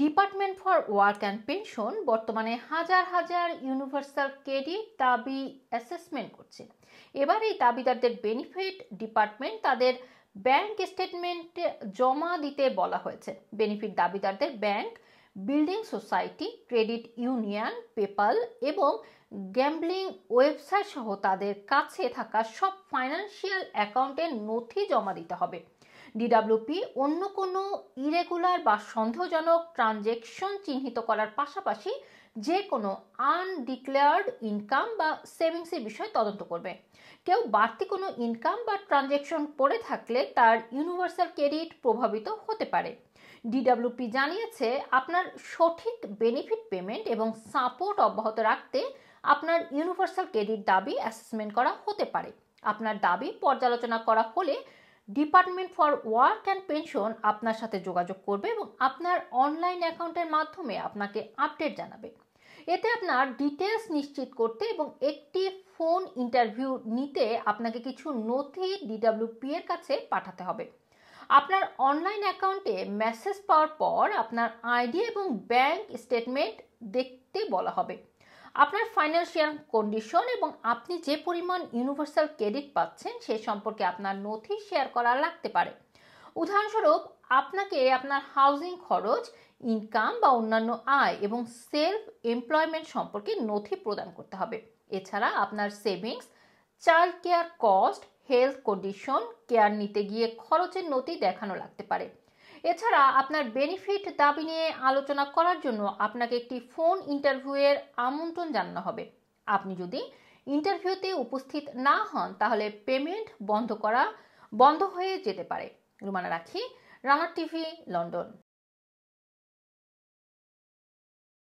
department for work and pension বর্তমানে হাজার হাজার ইউনিভার্সাল ক্রেডিট দাবি অ্যাসেসমেন্ট করছে এবার এই দাবিদারদের বেনিফিট ডিপার্টমেন্ট তাদের ব্যাংক স্টেটমেন্টে জমা দিতে বলা হয়েছে বেনিফিট দাবিদারদের bank building society credit union PayPal এবং গ্যাম্বলিং ওয়েবসাইট সহ তাদের কাছে থাকা সব ফাইন্যান্সিয়াল অ্যাকাউন্টের নথি জমা দিতে হবে ডিডাব্লিউপি অন্য কোনো ইরেগুলার বা সন্দেহজনক ট্রানজেকশন চিহ্নিত করার পাশাপাশি যে কোনো আনডিক্লেয়ার্ড ইনকাম বা সেভিংসের বিষয়ে তদন্ত করবে কেউ বাড়তি কোনো ইনকাম বা ট্রানজেকশন পড়ে থাকলে তার ইউনিভার্সাল ক্রেডিট প্রভাবিত হতে পারে ডিডাব্লিউপি জানিয়েছে আপনার সঠিক বেনিফিট পেমেন্ট এবং সাপোর্ট অব্যাহত রাখতে আপনার ইউনিভার্সাল ক্রেডিট দাবি অ্যাসেসমেন্ট করা হতে পারে আপনার দাবি পর্যালোচনা করা হলে department for work and pension আপনার সাথে যোগাযোগ করবে এবং আপনার অনলাইন অ্যাকাউন্টের মাধ্যমে আপনাকে আপডেট জানাবে এতে আপনার ডিটেলস নিশ্চিত করতে এবং একটি ফোন ইন্টারভিউ নিতে আপনাকে কিছু নথি ডিডাব্লিউপি এর কাছে পাঠাতে হবে আপনার অনলাইন অ্যাকাউন্টে মেসেজ পাওয়ার পর আপনার আইডি এবং ব্যাংক স্টেটমেন্ট দেখতে বলা হবে আপনার ফাইন্যান্সিয়াল কন্ডিশন এবং আপনি যে পরিমাণ ইউনিভার্সাল ক্রেডিট পাচ্ছেন সে সম্পর্কে আপনার নথি শেয়ার করা লাগতে পারে উদাহরণস্বরূপ আপনাকে আপনার হাউজিং খরচ ইনকাম বা অন্যান্য আয় এবং সেলফ এমপ্লয়মেন্ট সম্পর্কে নথি প্রদান করতে হবে এছাড়া আপনার savings child care cost health condition care নিতে গিয়ে খরচের নথি দেখানো লাগতে পারে এছাড়া আপনার বেনিফিট দাবি নিয়ে আলোচনা করার জন্য আপনাকে একটি ফোন ইন্টারভিউয়ের আমন্ত্রণ জানানো হবে আপনি যদি ইন্টারভিউতে উপস্থিত না হন তাহলে পেমেন্ট বন্ধ করা বন্ধ হয়ে যেতে পারে রুমানা রাখি রানার টিভি লন্ডন